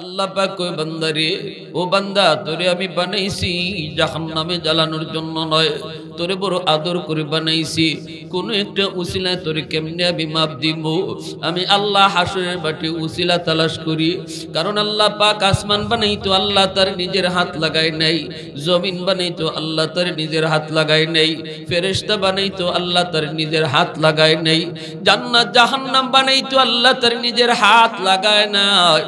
আল্লাহ পাক ওই বান্দারে ও বান্দা তোরে আমি বানাইছি জাহান্নামে জ্বালানোর জন্য নয় তোরে বড় আদর করে বানাইছি কোনো একটা উসিলায় তোরে কেমনে আমি মাপ দিব আমি আল্লাহ হাসনের বাটি উসিলা তালাশ করি কারণ আল্লাহ পাক আসমান বানাই তো আল্লাহ তার নিজের হাত লাগাই নাই জমিন বানাই তো আল্লাহ তার নিজের হাত লাগাই নাই ফেরেস্তা বানাই তো আল্লাহ তার নিজের হাত লাগাই নাই জান্নাত জাহান্নাম বানাই তো আল্লাহ তার নিজের হাত লাগায় নাই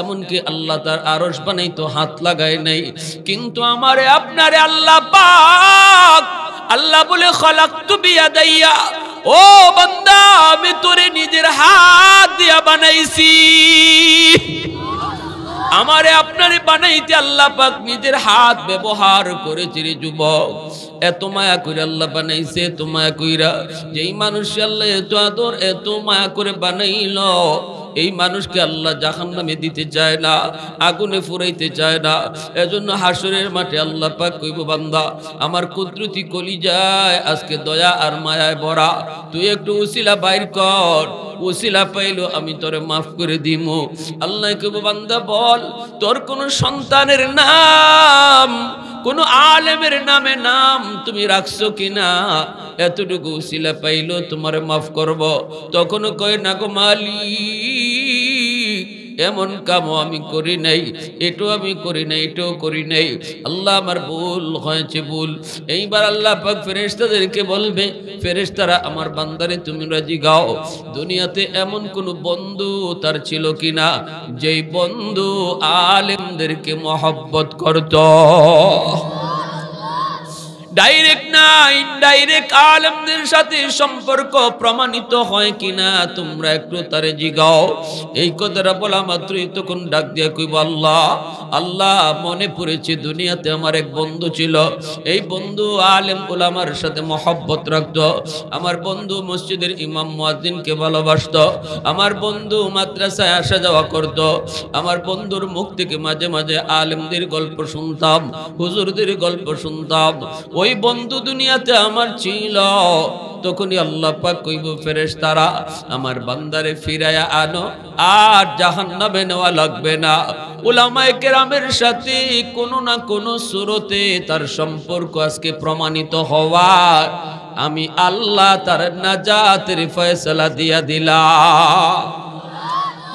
এমনকি আল্লাহ তার আরস বানাই তো হাত লাগায় নাই কিন্তু আমারে আপনারে আল্লাহ পাক আল্লাহ বলে খলাক্তু দাইয়া ও বান্দা আমি তোরে নিজের হাত দিয়া বানাইছি আমারে আপনারে বানাইতে আল্লাহ পাক নিজের হাত ব্যবহার করেছে রে যুবক এত মায়া করে আল্লাহ বানাইছে এত মায়া কইরা যেই মানুষ আল্লাহ এত আদর এত মায়া করে বানাইল এই মানুষকে আল্লাহ জাহান নামে দিতে চায় না আগুনে ফুরাইতে চায় না এজন্য হাসরের মাঠে আল্লাহ পাক কইব বান্দা আমার কুদরতি কলি যায় আজকে দয়া আর মায়ায় ভরা তুই একটু উসিলা বাইর কর ওসিলা পাইলো আমি তোরে মাফ করে দিব আল্লাহ কইব বান্দা বল তোর কোনো সন্তানের নাম কোনো আলেমের নামে নাম তুমি রাখছো কিনা এতটুকু শিলা পাইলো তোমার মাফ করব তখন কয় না গো মালিক এমন কামও আমি করি নাই এটাও আমি করি নাই এটাও করি নাই আল্লাহ আমার ভুল হয়েছে ভুল এইবার আল্লাহ পাক ফেরেস্তাদেরকে বলবে ফেরেস্তারা আমার বান্দারে তুমি রাজি গাও দুনিয়াতে এমন কোনো বন্ধু তার ছিল কিনা যেই বন্ধু আলেমদেরকে মহব্বত করত ডাইরেক্ট না ইনডাইরেক্ট আলেমদের সাথে সম্পর্ক প্রমাণিত হয় কিনা তোমরা একটু তারে জিগাও এই কথাটা বলা মাত্রই তখন ডাক দিয়া কই আল্লাহ আল্লাহ মনে পড়েছে দুনিয়াতে আমার এক বন্ধু ছিল এই বন্ধু আলেম ওলামার সাথে মহব্বত রাখত আমার বন্ধু মসজিদের ইমাম মুয়াজ্জিনকে ভালোবাসত আমার বন্ধু মাদ্রাসায় আসা যাওয়া করত আমার বন্ধুর মুখ থেকে মাঝে মাঝে আলেমদের গল্প শুনতাম হুজুরদের গল্প শুনতাম ওই ওই বন্ধু দুনিয়াতে আমার ছিল তখনই আল্লাহ পাক কইব ফেরেশ তারা আমার বান্দারে ফিরাইয়া আনো আর জাহান্নামে নেওয়া লাগবে না উলামায়ে কেরামের সাথে কোনো না কোনো সুরতে তার সম্পর্ক আজকে প্রমাণিত হওয়ার আমি আল্লাহ তার নাজাতের ফয়সালা দিয়া দিলা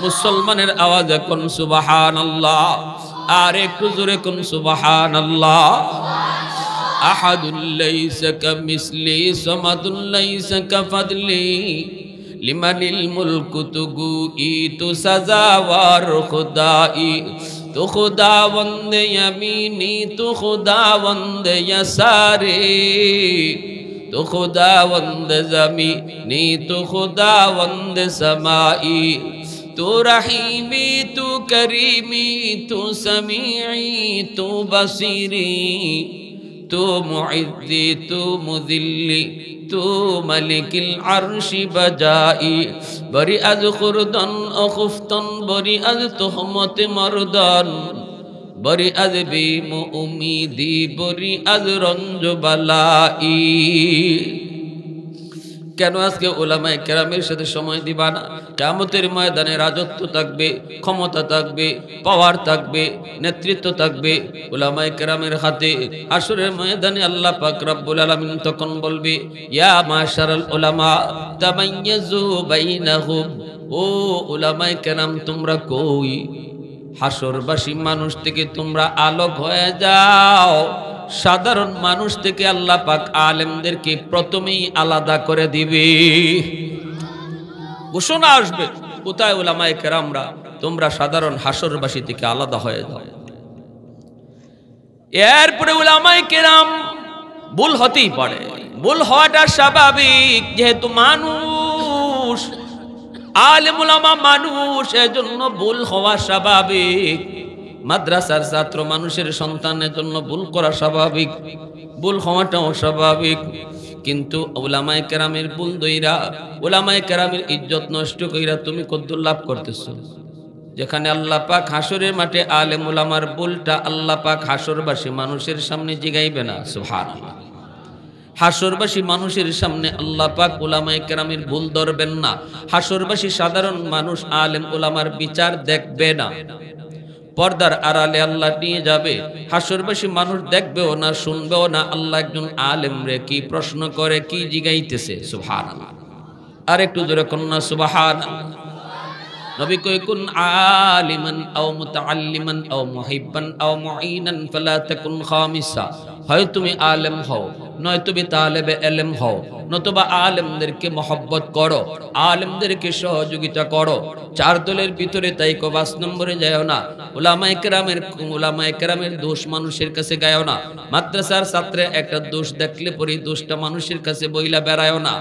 মুসলমানের আওয়াজ এখন সুবাহান আল্লাহ আর একটু জোরে কোন সুবাহান আল্লাহ أحد ليس كمثلي صمد ليس كفضلي لمن الملك تقوئي تسزا وارخدائي تو خدا وند یمینی تو خدا وند یساری تو خدا وند زمینی تو خدا وند سمائی تو رحیمی تو کریمی تو سمیعی تو بصیری তো মুইজি তো মুদিল্লি তো মালিকিল আরশি বাজাই বরি আজ খুরদন অখুফতন বরি আজ তোহমতে মরদন বরি আজ বিম উমিদি বরি আজ রঞ্জবালাই কেন আজকে ওলামায় কেরামের সাথে সময় দিবা না কেমতের ময়দানে রাজত্ব থাকবে ক্ষমতা থাকবে পাওয়ার থাকবে নেতৃত্ব থাকবে ওলামায় কেরামের হাতে আসরের ময়দানে আল্লাহ পাক রব্বুল আলমিন তখন বলবে ইয়া মাশারাল ওলামা তামাইয়াজু বাইনাহুম ও ওলামায় কেরাম তোমরা কই হাসরবাসী মানুষ থেকে তোমরা আলোক হয়ে যাও সাধারণ মানুষ থেকে আল্লাহ পাক আলেমদেরকে প্রথমেই আলাদা করে দিবে ঘোষণা আসবে কোথায় ওলামায় কেরামরা তোমরা সাধারণ হাসরবাসী থেকে আলাদা হয়ে যাও এরপরে ওলামায় কেরাম ভুল হতেই পারে ভুল হওয়াটা স্বাভাবিক যেহেতু মানুষ আলেমুলামা মানুষ এজন্য ভুল হওয়া স্বাভাবিক মাদ্রাসার ছাত্র মানুষের সন্তানের জন্য ভুল করা স্বাভাবিক ভুল হওয়াটাও স্বাভাবিক কিন্তু ওলামায় কেরামের ভুল দইরা ওলামায় কেরামের ইজ্জত নষ্ট কইরা তুমি কদ্দুর লাভ করতেছ যেখানে আল্লাহ পাক হাসরের মাঠে আলেম ওলামার বুলটা আল্লাহ পাক হাসরবাসী মানুষের সামনে জিগাইবে না সোহার হাসরবাসী মানুষের সামনে আল্লাহ পাক ওলামায় কেরামের ভুল ধরবেন না হাসরবাসী সাধারণ মানুষ আলেম ওলামার বিচার দেখবে না পর্দার আড়ালে আল্লাহ নিয়ে যাবে বেশি মানুষ দেখবেও না শুনবেও না আল্লাহ একজন আলেম রে কি প্রশ্ন করে কি জিগাইতেছে সুভান আর একটু জোরে কন্যা সুবাহান নবী কই মুতা আলিমান আও মুতাআল্লিমান আও মুহিব্বান আও মুঈনান খামিসা হয় তুমি আলেম হও নয় তুমি তালেবে এলেম হও নতুবা আলেমদেরকে মহব্বত করো আলেমদেরকে সহযোগিতা করো চার দলের ভিতরে তাই কবাস নম্বরে যায় না ওলামায় কেরামের ওলামায় কেরামের দোষ মানুষের কাছে গায়ও না মাদ্রাসার ছাত্রে একটা দোষ দেখলে পরে দোষটা মানুষের কাছে বইলা বেড়ায়ও না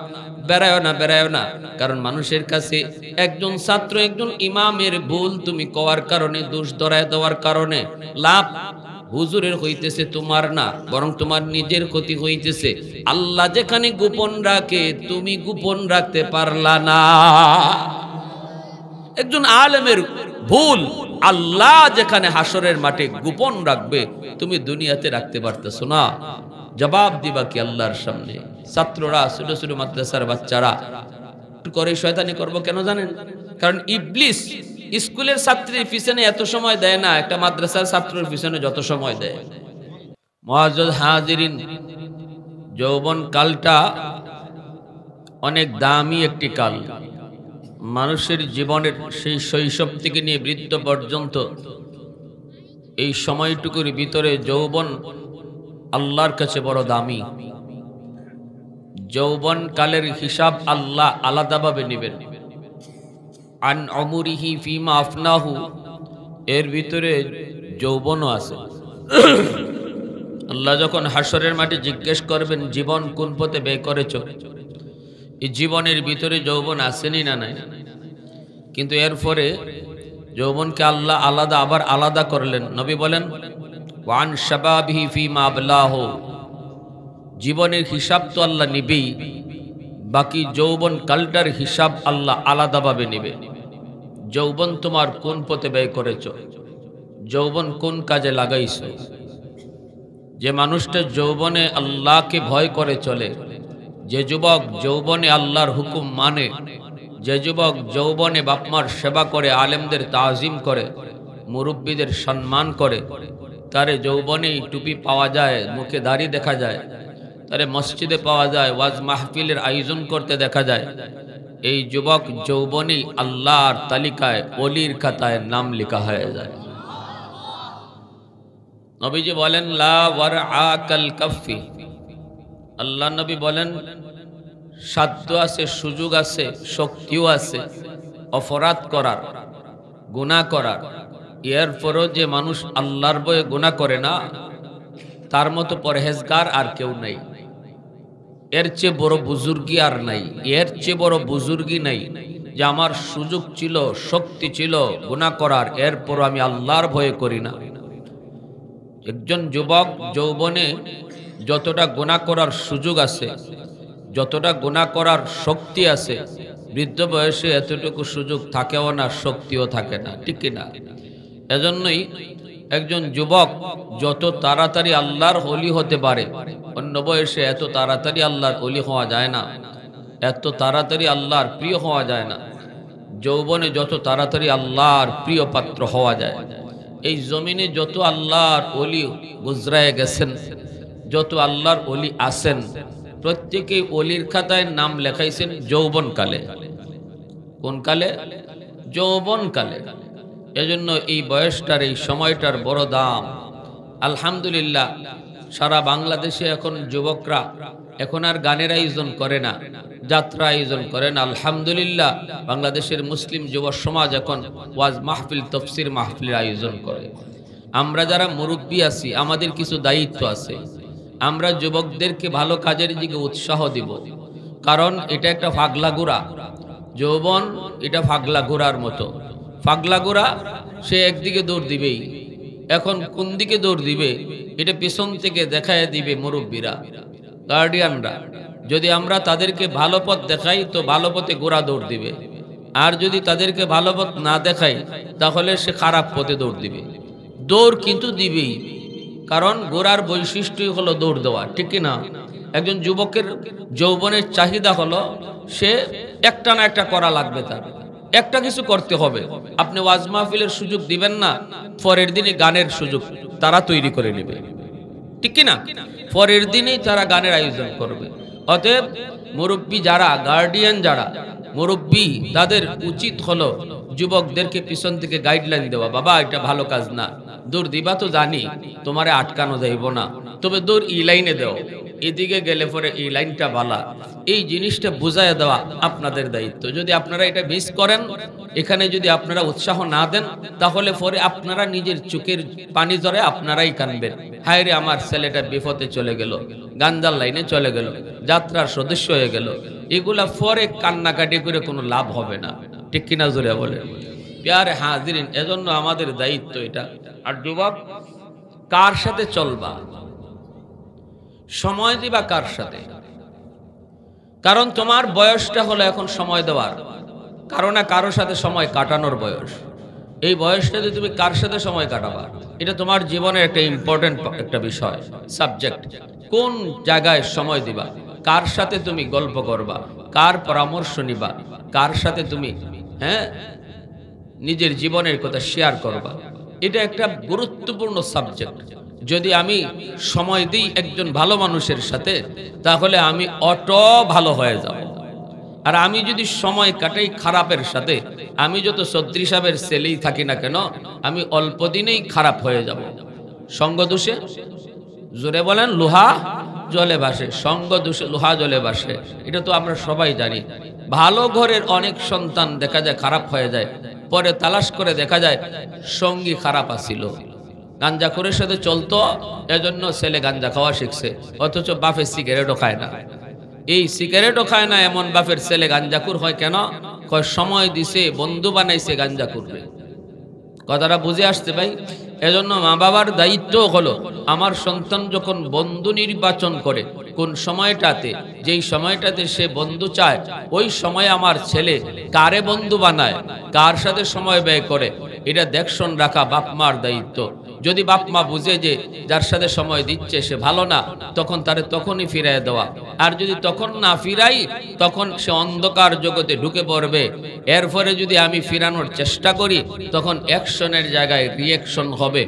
বেড়ায়ও না বেড়ায়ও না কারণ মানুষের কাছে একজন ছাত্র একজন ইমামের ভুল তুমি কওয়ার কারণে দোষ ধরায় দেওয়ার কারণে লাভ হুজুরের হইতেছে তোমার না বরং তোমার নিজের ক্ষতি হইতেছে আল্লাহ যেখানে গোপন রাখে তুমি গোপন রাখতে পারলা না একজন আলেমের ভুল আল্লাহ যেখানে হাসরের মাঠে গোপন রাখবে তুমি দুনিয়াতে রাখতে পারতেছ না জবাব দিবা কি আল্লাহর সামনে ছাত্ররা ছোট ছোট মাদ্রাসার বাচ্চারা করে শয়তানি করব কেন জানেন কারণ ইবলিস স্কুলের ছাত্রীর পিছনে এত সময় দেয় না একটা মাদ্রাসার ছাত্রের পিছনে যত সময় দেয় মহাজ হাজিরিন যৌবন কালটা অনেক দামি একটি কাল মানুষের জীবনের সেই শৈশব থেকে নিয়ে বৃত্ত পর্যন্ত এই সময়টুকুর ভিতরে যৌবন আল্লাহর কাছে বড় দামি যৌবন কালের হিসাব আল্লাহ আলাদাভাবে নেবেন আন অমরিহি ফিম আফনাহু এর ভিতরে যৌবনও আছে আল্লাহ যখন হাসরের মাঠে জিজ্ঞেস করবেন জীবন কোন পথে ব্যয় করেছ এই জীবনের ভিতরে যৌবন আসেনি না নাই কিন্তু এরপরে যৌবনকে আল্লাহ আলাদা আবার আলাদা করলেন নবী বলেন ওয়ান শাবাবহি ফি মাবলাহ জীবনের হিসাব তো আল্লাহ নিবেই বাকি যৌবন কালটার হিসাব আল্লাহ আলাদাভাবে নিবে যৌবন তোমার কোন পথে ব্যয় করেছ যৌবন কোন কাজে লাগাইছ যে মানুষটা যৌবনে আল্লাহকে ভয় করে চলে যে যুবক যৌবনে আল্লাহর হুকুম মানে যে যুবক যৌবনে বাপমার সেবা করে আলেমদের তাজিম করে মুরব্বীদের সম্মান করে তারে যৌবনেই টুপি পাওয়া যায় মুখে দাড়ি দেখা যায় তারে মসজিদে পাওয়া যায় ওয়াজ মাহফিলের আয়োজন করতে দেখা যায় এই যুবক যৌবনী আল্লাহর তালিকায় অলির খাতায় নাম লেখা হয়ে যায় নবীজি বলেন আল্লাহ নবী বলেন সাধ্য আছে সুযোগ আছে শক্তিও আছে অপরাধ করার গুণা করার এরপরও যে মানুষ আল্লাহর বয়ে গুণা করে না তার মতো পরহেজগার আর কেউ নেই এর চেয়ে বড় বুজুর্গি আর নাই এর চেয়ে বড় বুজুর্গি নাই যে আমার সুযোগ ছিল শক্তি ছিল গুণা করার এরপর আমি আল্লাহর ভয়ে করি না একজন যুবক যৌবনে যতটা গোনা করার সুযোগ আছে যতটা গোনা করার শক্তি আছে বৃদ্ধ বয়সে এতটুকু সুযোগ থাকেও না শক্তিও থাকে না ঠিক কিনা এজন্যই একজন যুবক যত তাড়াতাড়ি আল্লাহর হলি হতে পারে অন্য বয়সে এত তাড়াতাড়ি আল্লাহর হলি হওয়া যায় না এত তাড়াতাড়ি আল্লাহর প্রিয় হওয়া যায় না যৌবনে যত তাড়াতাড়ি আল্লাহর প্রিয় পাত্র হওয়া যায় এই জমিনে যত আল্লাহর অলি গুজরায় গেছেন যত আল্লাহর অলি আসেন প্রত্যেকেই অলির খাতায় নাম লেখাইছেন যৌবনকালে কোন কালে যৌবনকালে এজন্য এই বয়সটার এই সময়টার বড় দাম আলহামদুলিল্লাহ সারা বাংলাদেশে এখন যুবকরা এখন আর গানের আয়োজন করে না যাত্রা আয়োজন করেন আলহামদুলিল্লাহ বাংলাদেশের মুসলিম যুব সমাজ এখন ওয়াজ মাহফিল তফসির মাহফিলের আয়োজন করে আমরা যারা মুরব্বী আছি আমাদের কিছু দায়িত্ব আছে আমরা যুবকদেরকে ভালো কাজের দিকে উৎসাহ দিব কারণ এটা একটা ফাগলাগুড়া যৌবন এটা ঘোড়ার মতো পাগলা গোড়া সে একদিকে দৌড় দিবেই এখন কোন দিকে দৌড় দিবে এটা পেছন থেকে দেখায় দিবে মুরব্বীরা গার্ডিয়ানরা যদি আমরা তাদেরকে ভালো পথ দেখাই তো ভালো পথে গোড়া দৌড় দিবে আর যদি তাদেরকে ভালো পথ না দেখাই তাহলে সে খারাপ পথে দৌড় দিবে দৌড় কিন্তু দিবেই কারণ গোড়ার বৈশিষ্ট্যই হলো দৌড় দেওয়া ঠিক না একজন যুবকের যৌবনের চাহিদা হলো সে একটা না একটা করা লাগবে তার একটা কিছু করতে হবে আপনি ওয়াজ মাহফিলের সুযোগ দিবেন না পরের দিনে গানের সুযোগ তারা তৈরি করে নেবে ঠিক কিনা পরের দিনেই তারা গানের আয়োজন করবে অতএব মুরব্বী যারা গার্ডিয়ান যারা মুরব্বী তাদের উচিত হলো যুবকদেরকে পিছন থেকে গাইডলাইন দেওয়া বাবা এটা ভালো কাজ না দূর দিবা তো জানি তোমারে আটকানো যাইব না তবে দৌড় ই লাইনে দেও এদিকে গেলে পরে এই লাইনটা বালা এই জিনিসটা বুঝায় দেওয়া আপনাদের দায়িত্ব যদি আপনারা এটা মিস করেন এখানে যদি আপনারা উৎসাহ না দেন তাহলে পরে আপনারা নিজের চোখের পানি জ্বরে আপনারাই কানবেন হায় রে আমার ছেলেটা বিপদে চলে গেল গান্দার লাইনে চলে গেল যাত্রার সদস্য হয়ে গেল এগুলা পরে কান্নাকাটি করে কোনো লাভ হবে না ঠিক কিনা জোরে বলে প্যার হাজির এজন্য আমাদের দায়িত্ব এটা আর যুবক কার সাথে চলবা সময় দিবা কার সাথে কারণ তোমার বয়সটা হলো এখন সময় দেওয়ার কারণ না কারো সাথে সময় কাটানোর বয়স এই বয়সটাতে তুমি কার সাথে সময় কাটাবা এটা তোমার জীবনের একটা ইম্পর্টেন্ট একটা বিষয় সাবজেক্ট কোন জায়গায় সময় দিবা কার সাথে তুমি গল্প করবা কার পরামর্শ নিবা কার সাথে তুমি হ্যাঁ নিজের জীবনের কথা শেয়ার করবা এটা একটা গুরুত্বপূর্ণ সাবজেক্ট যদি আমি সময় দিই একজন ভালো মানুষের সাথে তাহলে আমি অটো ভালো হয়ে যাব আর আমি যদি সময় কাটাই খারাপের সাথে আমি যত সদ্রি সাহেবের সেলেই থাকি না কেন আমি অল্প দিনেই খারাপ হয়ে যাব সঙ্গ দোষে জোরে বলেন লোহা জলে ভাসে সঙ্গ দোষে লোহা জলে ভাসে এটা তো আমরা সবাই জানি ভালো ঘরের অনেক সন্তান দেখা যায় খারাপ হয়ে যায় পরে তালাশ করে দেখা যায় সঙ্গী খারাপ আসিল সে সাথে চলতো এজন্য ছেলে গাঞ্জা খাওয়া শিখছে অথচ বাফের সিগারেটও খায় না এই সিগারেটও খায় না এমন বাফের ছেলে গাঞ্জাকুর হয় কেন কয় সময় দিছে বন্ধু বানাইছে গাঞ্জা করবে কথাটা বুঝে আসছে ভাই এজন্য মা বাবার দায়িত্ব হলো আমার সন্তান যখন বন্ধু নির্বাচন করে কোন সময়টাতে যেই সময়টাতে সে বন্ধু চায় ওই সময় আমার ছেলে কারে বন্ধু বানায় কার সাথে সময় ব্যয় করে এটা দেখশন রাখা বাপমার দায়িত্ব যদি বাপমা বুঝে যে যার সাথে সময় দিচ্ছে সে ভালো না তখন তারে তখনই ফিরাই দেওয়া আর যদি তখন না ফিরাই তখন সে অন্ধকার জগতে ঢুকে পড়বে এরপরে যদি আমি ফিরানোর চেষ্টা করি তখন অ্যাকশনের জায়গায় রিয়াকশন হবে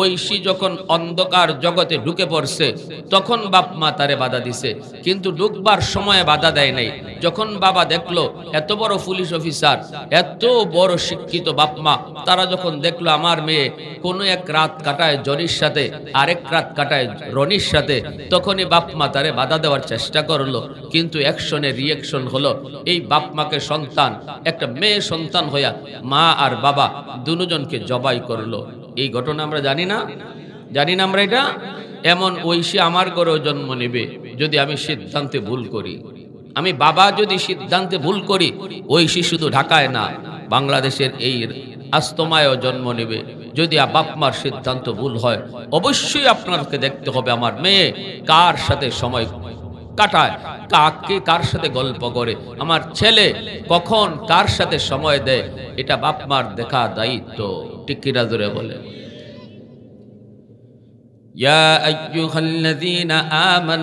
ঐশী যখন অন্ধকার জগতে ঢুকে পড়ছে তখন বাপমা তারে বাধা দিছে কিন্তু ঢুকবার সময় বাধা দেয় নাই যখন বাবা দেখলো এত বড় পুলিশ অফিসার এত বড় শিক্ষিত বাপমা তার তারা যখন দেখলো আমার মেয়ে কোনো এক রাত কাটায় জনির সাথে আরেক রাত কাটায় রনির সাথে তখনই বাপ মা তারে বাধা দেওয়ার চেষ্টা করলো কিন্তু অ্যাকশনে রিয়েকশন হলো এই বাপ মাকে সন্তান একটা মেয়ে সন্তান হইয়া মা আর বাবা দুজনকে জবাই করলো এই ঘটনা আমরা জানি না জানি না আমরা এটা এমন ঐশী আমার ঘরেও জন্ম নেবে যদি আমি সিদ্ধান্তে ভুল করি আমি বাবা যদি সিদ্ধান্তে ভুল করি ঐশী শুধু ঢাকায় না বাংলাদেশের এই আস্তমায়ও জন্ম নেবে যদি বাপমার সিদ্ধান্ত ভুল হয় অবশ্যই আপনাকে দেখতে হবে আমার মেয়ে কার সাথে সময় কাটায় কাকে কার সাথে গল্প করে আমার ছেলে কখন কার সাথে সময় দেয় এটা বাপমার দেখা দায়িত্ব টিকিরা ধরে বলে يا أيها الذين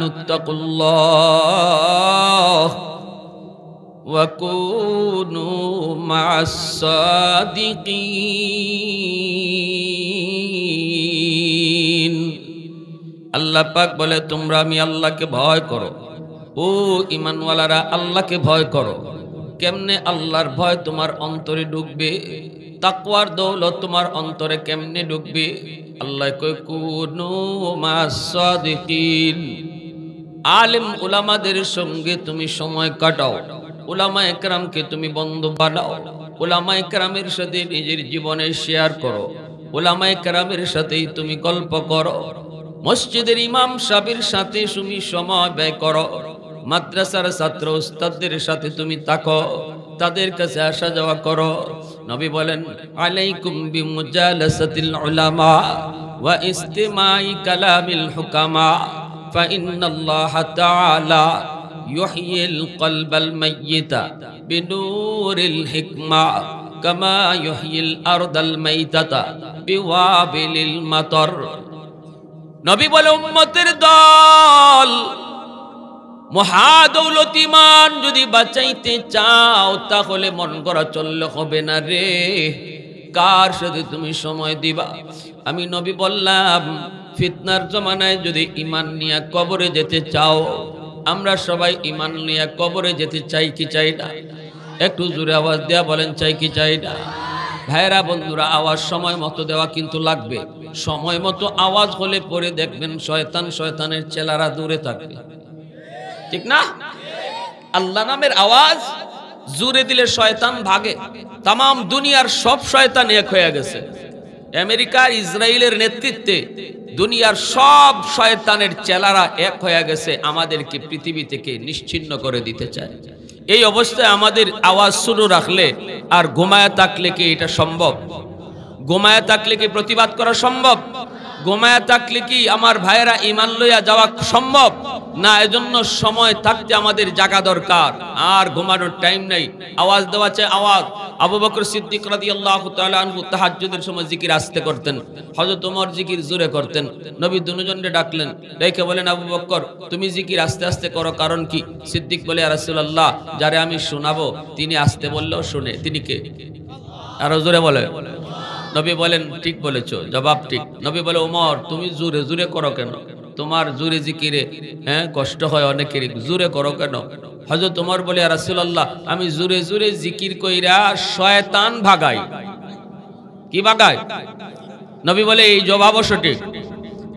اتقوا الله وكونوا مع الصادقين আল্লাহ পাক বলে তোমরা আমি আল্লাহকে ভয় করো ও ইমানওয়ালারা আল্লাহকে ভয় করো কেমনে আল্লাহর ভয় তোমার অন্তরে ঢুকবে তাকওয়ার দৌলত তোমার অন্তরে কেমনে ঢুকবে আল্লাহ কই কুনু মা সাদিকিন আলেম ওলামাদের সঙ্গে তুমি সময় কাটাও ওলামা একরামকে তুমি বন্ধু বানাও ওলামা একরামের সাথে নিজের জীবনে শেয়ার করো ওলামা একরামের সাথেই তুমি গল্প করো মসজিদের ইমাম সাহেবের সাথে তুমি সময় ব্যয় করো মাদ্রাসার ছাত্র উস্তাদদের সাথে তুমি তাকো তাদের কাছে আসা যাওয়া করো নবী বলেন আলাইকুম বিমুজালাসাতিল উলামা ওয়া ইস্তিমাই কালামিল হুকামা فإن الله تعالى يحيي القلب الميت بنور الحكمة كما يحيي الأرض الميتة بوابل المطر নবী বলে উম্মতের দল মহাদৌলতিমান যদি বাঁচাইতে চাও তাহলে মন করা চললে হবে না রে কার সাথে তুমি সময় দিবা আমি নবী বললাম ফিতনার জমানায় যদি ইমান নিয়া কবরে যেতে চাও আমরা সবাই ইমান নিয়ে কবরে যেতে চাই কি চাই না একটু জোরে আওয়াজ দেওয়া বলেন চাই কি চাই না ভাইয়েরা বন্ধুরা আওয়াজ সময় মতো দেওয়া কিন্তু লাগবে সময় মতো আওয়াজ হলে পরে দেখবেন শয়তান শয়তানের চেলারা দূরে থাকবে ঠিক না আল্লাহ নামের আওয়াজ জুড়ে দিলে শয়তান ভাগে তাম দুনিয়ার সব শয়তান এক হয়ে গেছে আমেরিকা ইসরায়েলের নেতৃত্বে দুনিয়ার সব শয়তানের চেলারা এক হয়ে গেছে আমাদেরকে পৃথিবী থেকে নিশ্চিন্ন করে দিতে চায় এই অবস্থায় আমাদের আওয়াজ শুরু রাখলে আর ঘুমায় থাকলে কি এটা সম্ভব ঘুমায় থাকলে কি প্রতিবাদ করা সম্ভব ঘুমায়া থাকলে কি আমার ভাইয়েরা ইমান লইয়া যাওয়া সম্ভব না এজন্য সময় থাকতে আমাদের জাগা দরকার আর ঘুমানোর টাইম নেই আওয়াজ দেওয়া চাই আওয়াজ আবু বকর সিদ্দিক রাদিয়াল্লাহু তাআলা আনহু তাহাজ্জুদের সময় জিকির আস্তে করতেন হযরত ওমর জিকির জোরে করতেন নবী দুনুজনকে ডাকলেন ডেকে বলেন আবু বকর তুমি জিকির আস্তে আস্তে করো কারণ কি সিদ্দিক বলে ইয়া রাসূলুল্লাহ যারে আমি শোনাবো তিনি আস্তে বললেও শুনে তিনি কে আরো জোরে বলে নবী বলেন ঠিক বলেছ জবাব ঠিক নবী বলে উমর তুমি জুরে জুরে করো কেন তোমার জুরে জিকিরে হ্যাঁ কষ্ট হয় অনেকেরই জুরে করো কেন হজরত তোমার বলে রাসুল্লাহ আমি জুরে জুরে জিকির কইরা শয়তান ভাগাই কি ভাগাই নবী বলে এই জবাবও সঠিক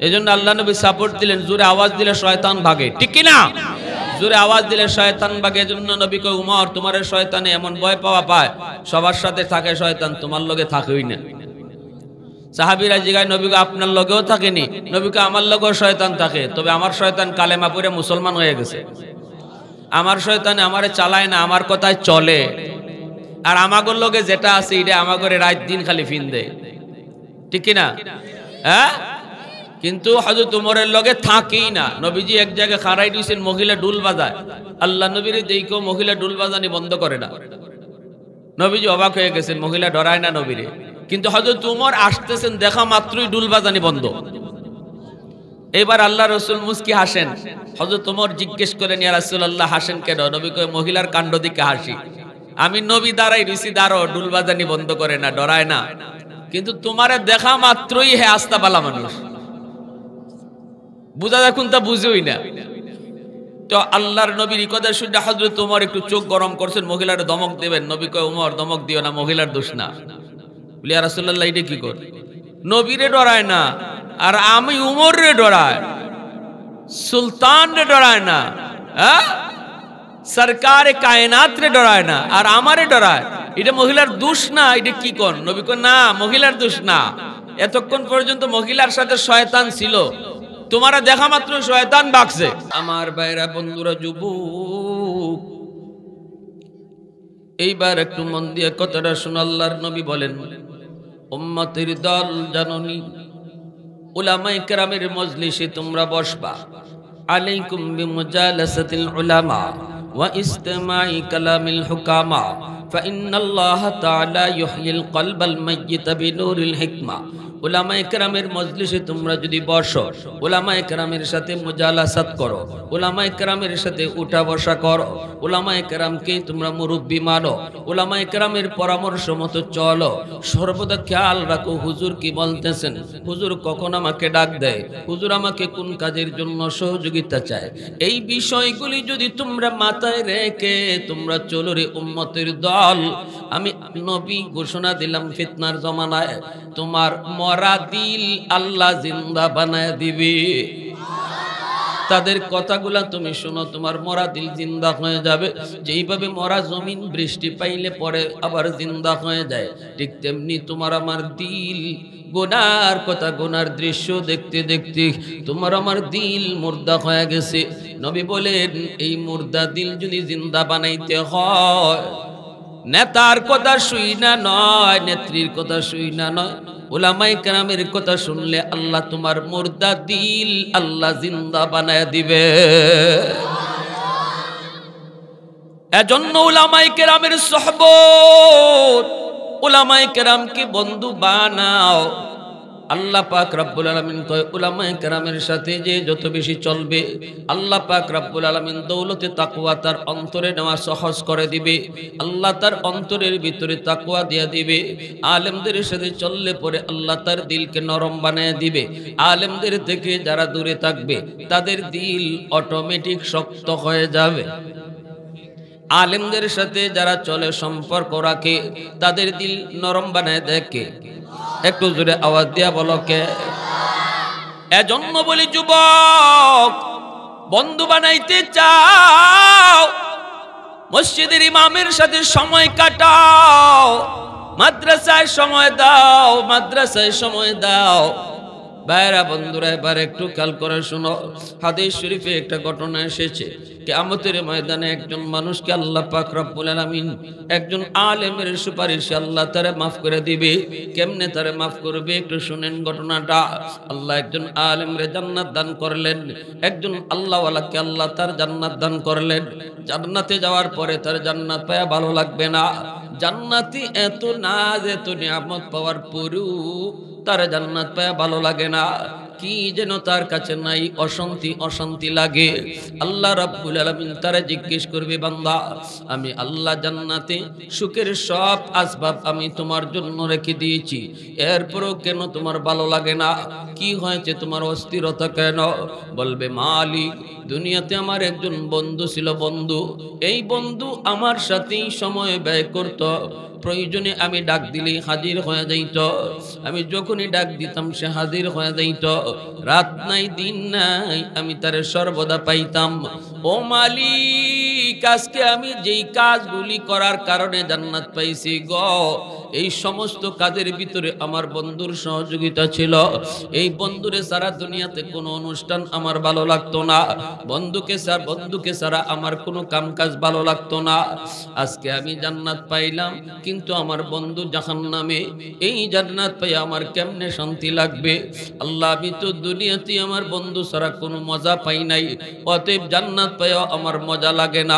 এই জন্য আল্লাহ নবী সাপোর্ট দিলেন জুরে আওয়াজ দিলে শয়তান ভাগে ঠিক কিনা জুরে আওয়াজ দিলে শয়তান ভাগে জন্য নবী কই উমর তোমার শয়তানে এমন ভয় পাওয়া পায় সবার সাথে থাকে শয়তান তোমার লগে থাকেই না সাহাবিরা জিগায় নবীকে আপনার লগেও থাকেনি নবীকে আমার লগেও শয়তান থাকে তবে আমার শয়তান কালেমাপুরে মুসলমান হয়ে গেছে আমার শয়তান আমারে চালায় না আমার কথায় চলে আর আমাগর লগে যেটা আছে এটা আমাগরে রাত দিন খালি ফিন দেয় ঠিক কিনা হ্যাঁ কিন্তু হাজু তোমরের লগে থাকেই না নবীজি এক জায়গায় খাড়াই দিয়েছেন মহিলা ডুল বাজায় আল্লাহ নবীর দেখো মহিলা ডুল বাজানি বন্ধ করে না নবীজি অবাক হয়ে গেছেন মহিলা ডরায় না নবীরে কিন্তু হজরত উমর আসতেছেন দেখা মাত্রই ডুলবাজানি বন্ধ এবার আল্লাহ রসুল মুসকি হাসেন হজরত উমর জিজ্ঞেস করেন ইয়া রাসূলুল্লাহ হাসেন কেন নবী কয় মহিলার কাণ্ড দিকে হাসি আমি নবী দাঁড়াই ঋষি দাঁড়ো ডুলবাজানি বন্ধ করে না ডরায় না কিন্তু তোমার দেখা মাত্রই হে আস্তাবালা মানুষ বুঝা দেখুন তা বুঝেই না তো আল্লাহর নবীর ইকদের সূর্য হজরত উমর একটু চোখ গরম করছেন মহিলার দমক দেবেন নবী কয় উমর দমক দিও না মহিলার দোষ না বলি আর রাসুল্লাহ এটা কি কর নবীরে ডরায় না আর আমি উমর রে ডরায় সুলতান রে ডরায় না হ্যাঁ সরকার কায়নাত রে ডরায় না আর আমারে ডরায় এটা মহিলার দোষ না এটা কি কর নবী কর না মহিলার দোষ না এতক্ষণ পর্যন্ত মহিলার সাথে শয়তান ছিল তোমারা দেখা মাত্র শয়তান বাকছে আমার বাইরা বন্ধুরা যুবক এইবার একটু মন দিয়ে কথাটা শুন আল্লাহর নবী বলেন উম্মতের দল জাননি উলামায়ে কেরামের মজলিসে তোমরা বসবা আলাইকুম বিমুজালাসাতিল উলামা ওয়া ইস্তেমাই কালামিল হুকামা فإن الله تعالى يحيي القلب الميت بنور الحكمة ওলামা একরামের মজলিসে তোমরা যদি বসো ওলামা একরামের সাথে মোজালাসাত করো ওলামা একরামের সাথে উঠা বসা করো ওলামা একরামকে তোমরা মুরব্বী মানো ওলামা একরামের পরামর্শ মতো চলো সর্বদা খেয়াল রাখো হুজুর কি বলতেছেন হুজুর কখন আমাকে ডাক দেয় হুজুর আমাকে কোন কাজের জন্য সহযোগিতা চায় এই বিষয়গুলি যদি তোমরা মাথায় রেখে তোমরা চলো রে উম্মতের দল বল আমি নবী ঘোষণা দিলাম ফিতনার জমানায় তোমার মরা দিল আল্লাহ জিন্দা বানায় দিবে তাদের কথাগুলা তুমি শোনো তোমার মরা দিল জিন্দা হয়ে যাবে যেইভাবে মরা জমিন বৃষ্টি পাইলে পরে আবার জিন্দা হয়ে যায় ঠিক তেমনি তোমার আমার দিল গোনার কথা গোনার দৃশ্য দেখতে দেখতে তোমার আমার দিল মুর্দা হয়ে গেছে নবী বলেন এই মুর্দা দিল যদি জিন্দা বানাইতে হয় নেতার কথা শুই না নয় নেত্রীর কথা শুই না নয় ওলামাই কেরামের কথা শুনলে আল্লাহ তোমার মুর্দা দিল আল্লাহ জিন্দা বানায় দিবে এজন্য ওলামাই কেরামের সহবত ওলামাই কেরামকে বন্ধু বানাও আল্লাহ পাক রাব্বুল আলমিন কয় উলামায় কেরামের সাথে যে যত বেশি চলবে আল্লাহ পাক রাব্বুল আলমিন দৌলতে তাকুয়া তার অন্তরে নেওয়া সহজ করে দিবে আল্লাহ তার অন্তরের ভিতরে তাকুয়া দিয়া দিবে আলেমদের সাথে চললে পরে আল্লাহ তার দিলকে নরম বানায় দিবে আলেমদের থেকে যারা দূরে থাকবে তাদের দিল অটোমেটিক শক্ত হয়ে যাবে আলেমদের সাথে যারা চলে সম্পর্ক রাখে তাদের দিল নরম বানায় দেখে একটু জোরে আওয়াজ দিয়া বলকে এজন্য বলি যুবক বন্ধু বানাইতে চাও মসজিদের ইমামের সাথে সময় কাটাও মাদ্রাসায় সময় দাও মাদ্রাসায় সময় দাও ভাইরা বন্ধুরা এবার একটু খেয়াল করে শুনো হাদিস শরীফে একটা ঘটনা এসেছে কে আমতের ময়দানে একজন মানুষকে আল্লাহ পাক রব্বুল আলামিন একজন আলেমের সুপারিশে আল্লাহ তারে মাফ করে দিবে কেমনে তারে মাফ করবে একটু শুনেন ঘটনাটা আল্লাহ একজন আলেমরে জান্নাত দান করলেন একজন আল্লাহওয়ালাকে আল্লাহ তার জান্নাত দান করলেন জান্নাতে যাওয়ার পরে তার জান্নাত পায়া ভালো লাগবে না জান্নাতি এত না এত নিয়ামত পাওয়ার পরেও তার জান্নাত পায়া ভালো লাগে না না কি যেন তার কাছে নাই অশান্তি অশান্তি লাগে আল্লাহ রাব্বুল আলামিন তারা জিজ্ঞেস করবে বান্দা আমি আল্লাহ জান্নাতে সুখের সব আসবাব আমি তোমার জন্য রেখে দিয়েছি এরপরও কেন তোমার ভালো লাগে না কি হয়েছে তোমার অস্থিরতা কেন বলবে মালিক দুনিয়াতে আমার একজন বন্ধু ছিল বন্ধু এই বন্ধু আমার সাথেই সময় ব্যয় করত প্রয়োজনে আমি ডাক দিলেই হাজির হয়ে যাইত আমি যখনই ডাক দিতাম সে হাজির হয়ে যাইত রাত নাই দিন নাই আমি তারে সর্বদা পাইতাম ও মালিক কাজকে আমি যেই কাজগুলি করার কারণে জান্নাত পাইছি গ এই সমস্ত কাজের ভিতরে আমার বন্ধুর সহযোগিতা ছিল এই বন্ধুরে সারা দুনিয়াতে কোনো অনুষ্ঠান আমার ভালো লাগতো না বন্ধুকে স্যার বন্ধুকে সারা আমার কোনো কামকাজ ভালো লাগতো না আজকে আমি জান্নাত পাইলাম কিন্তু আমার বন্ধু জাহান নামে এই জান্নাত পাই আমার কেমনে শান্তি লাগবে আল্লাহ আমি তো দুনিয়াতে আমার বন্ধু সারা কোনো মজা পাই নাই অতএব জান্নাত পাইও আমার মজা লাগে না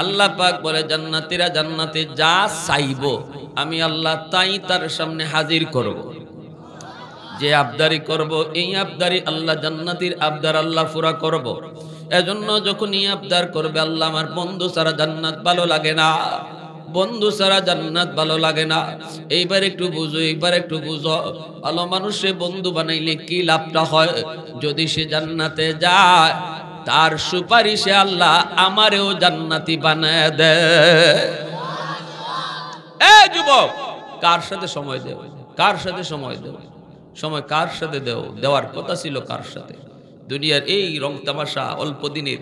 আল্লাহ পাক বলে জান্নাতিরা জান্নাতে যা চাইব আমি আল্লাহ তাই তার সামনে হাজির করব। যে আবদারি করব এই আবদারি আল্লাহ জান্নাতির আবদার আল্লাহ ফুরা করব। এজন্য যখনই আবদার করবে আল্লাহ আমার বন্ধু সারা জান্নাত ভালো লাগে না বন্ধু ছাড়া জান্নাত ভালো লাগে না এইবার একটু বুঝো এইবার একটু বুঝো ভালো মানুষে বন্ধু বানাইলে কি লাভটা হয় যদি সে জান্নাতে যায় তার সুপারিশে আল্লাহ আমারেও জান্নাতি বানায় দে কার সাথে সময় দেও কার সাথে সময় দেও সময় কার সাথে দেও দেওয়ার কথা ছিল কার সাথে দুনিয়ার এই রং তামাশা অল্প দিনের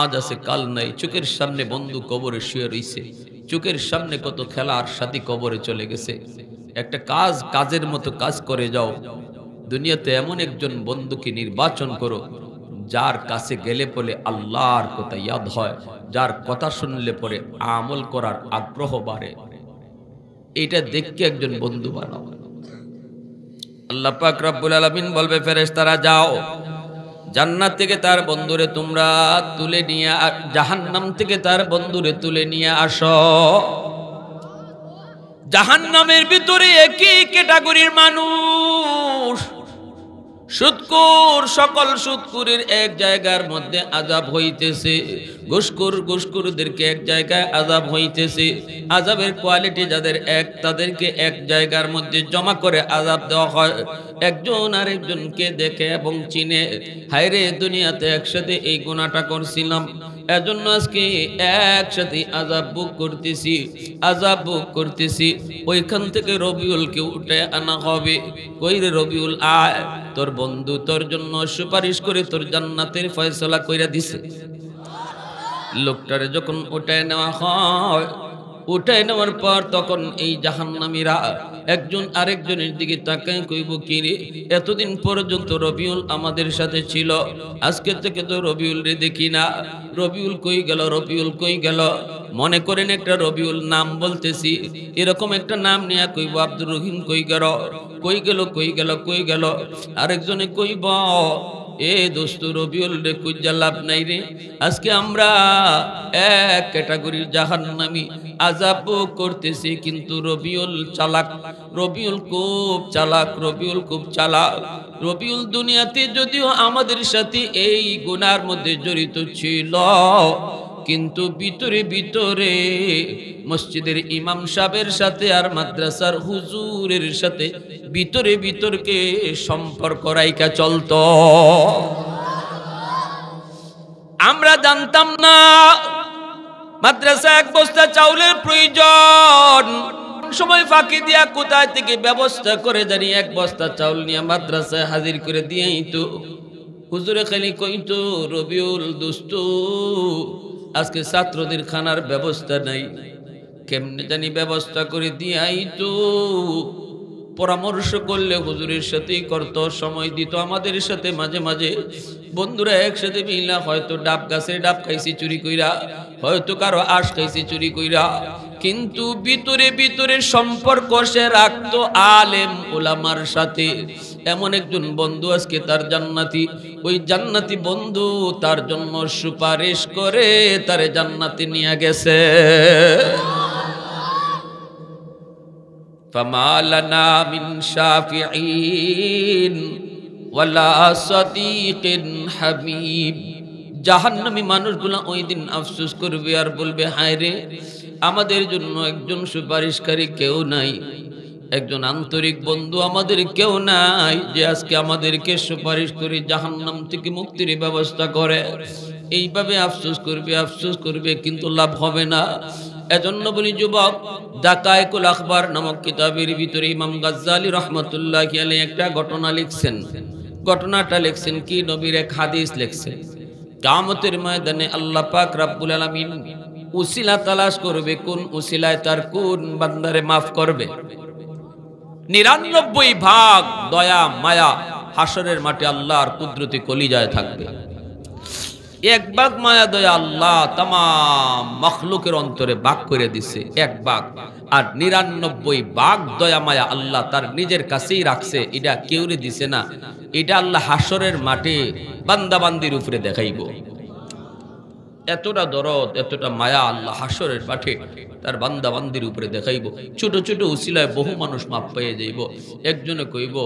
আজ আছে কাল নাই চোখের সামনে বন্ধু কবরে শুয়ে রইছে চোখের সামনে কত খেলার সাথে কবরে চলে গেছে একটা কাজ কাজের মতো কাজ করে যাও দুনিয়াতে এমন একজন বন্ধুকে নির্বাচন করো যার কাছে গেলে পরে আল্লাহর কথা ইয়াদ হয় যার কথা শুনলে পরে আমল করার আগ্রহ বাড়ে এটা দেখকে একজন বন্ধু বানাও আল্লাহ পাক রব্বুল আলামিন বলবে ফেরেশতারা যাও জান্নাত থেকে তার বন্ধুরে তোমরা তুলে নিয়ে জাহান্নাম থেকে তার বন্ধুরে তুলে নিয়ে আসো জাহান্নামের ভিতরে একই ক্যাটাগরির মানুষ সুৎকুর সকল সুৎকুরের এক জায়গার মধ্যে আজাব হইতেছে ঘুষকুর ঘুষকুরদেরকে এক জায়গায় আজাব হইতেছে আজাবের কোয়ালিটি যাদের এক তাদেরকে এক জায়গার মধ্যে জমা করে আজাব দেওয়া হয় একজন আরেকজনকে দেখে এবং চিনে হাইরে দুনিয়াতে একসাথে এই গুণাটা করছিলাম এজন্য আজকে একসাথে আজাব বুক করতেছি আজাব বুক করতেছি ওইখান থেকে রবিউলকে উঠে আনা হবে কই রে রবিউল আয় তোর বন্ধু তোর জন্য সুপারিশ করে তোর জান্নাতের ফয়সলা কইরা দিছে লোকটারে যখন ওটায় নেওয়া হয় উঠে নেওয়ার পর তখন এই জাহান্নামীরা একজন আরেকজনের দিকে তাকায় কইব কিরে এতদিন পর্যন্ত রবিউল আমাদের সাথে ছিল আজকে থেকে তো রবিউল রে দেখি না রবিউল কই গেল রবিউল কই গেল মনে করেন একটা রবিউল নাম বলতেছি এরকম একটা নাম নেয়া কইব আব্দুর রহিম কই গেল কই গেল কই গেল কই গেল আরেকজনে কইব এ দোস্ত রবিউল রে কুজ্জা লাভ নাই রে আজকে আমরা এক ক্যাটাগরির নামি আজাব করতেছি কিন্তু রবিউল চালাক রবিউল খুব চালাক রবিউল খুব চালাক রবিউল দুনিয়াতে যদিও আমাদের সাথে এই গুনার মধ্যে জড়িত ছিল কিন্তু ভিতরে ভিতরে মসজিদের ইমাম সাহেবের সাথে আর মাদ্রাসার হুজুরের সাথে ভিতরে ভিতরকে সম্পর্ক রাইকা চলত আমরা জানতাম না মাদ্রাসা এক বস্তা চাউলের প্রয়োজন সময় ফাঁকি দিয়া কোথায় থেকে ব্যবস্থা করে জানি এক বস্তা চাউল নিয়ে মাদ্রাসায় হাজির করে দিয়েই তো হুজুরে খালি কইতো রবিউল দোস্ত আজকে ছাত্রদের খানার ব্যবস্থা নাই কেমনে জানি ব্যবস্থা করে দিয়াই তো পরামর্শ করলে হুজুরের সাথে করত সময় দিত আমাদের সাথে মাঝে মাঝে বন্ধুরা একসাথে মিলা হয়তো ডাব গাছের ডাব খাইছি চুরি কইরা হয়তো কারো আশ খাইছি চুরি কইরা কিন্তু ভিতরে ভিতরে সম্পর্ক সে রাখতো আলেম ওলামার সাথে এমন একজন বন্ধু আজকে তার জান্নাতি ওই জান্নাতি বন্ধু তার জন্য সুপারিশ করে তারে জান্নাতি নিয়ে গেছে فمالنا من شافعين ولا صديق জাহান্নামী মানুষগুলা ওই দিন আফসোস করবে আর বলবে হায় রে আমাদের জন্য একজন সুপারিশকারী কেউ নাই একজন আন্তরিক বন্ধু আমাদের কেউ নাই যে আজকে আমাদেরকে সুপারিশ করে নাম থেকে মুক্তির ব্যবস্থা করে এইভাবে আফসোস করবে আফসোস করবে কিন্তু লাভ হবে না এজন্য বলি যুবক দাকায়কুল আখবার নামক কিতাবের ভিতরে ইমাম গাজ্জালি রহমতুল্লাহ আলী একটা ঘটনা লিখছেন ঘটনাটা লিখছেন কি নবীর এক হাদিস লিখছেন কামতের ময়দানে আল্লাহ পাক রাব্বুল আলামিন উসিলা তালাশ করবে কোন উসিলায় তার কোন বান্দারে মাফ করবে নিরানব্বই ভাগ দয়া মায়া হাসরের মাঠে আল্লাহর কুদরতি কলিজায় থাকবে এক বাঘ মায়া দয়া আল্লাহ তাম মখলুকের অন্তরে বাঘ করে দিছে এক বাঘ আর নিরানব্বই বাঘ দয়া মায়া আল্লাহ তার নিজের কাছেই রাখছে এটা কেউরে দিছে না এটা আল্লাহ হাসরের মাঠে বান্দাবান্দির উপরে দেখাইব এতটা দরদ এতটা মায়া আল্লাহ হাসরের পাঠে তার বান্দা বান্দির উপরে দেখাইব ছোট ছোট উসিলায় বহু মানুষ মাপ পেয়ে যাইব একজনে কইব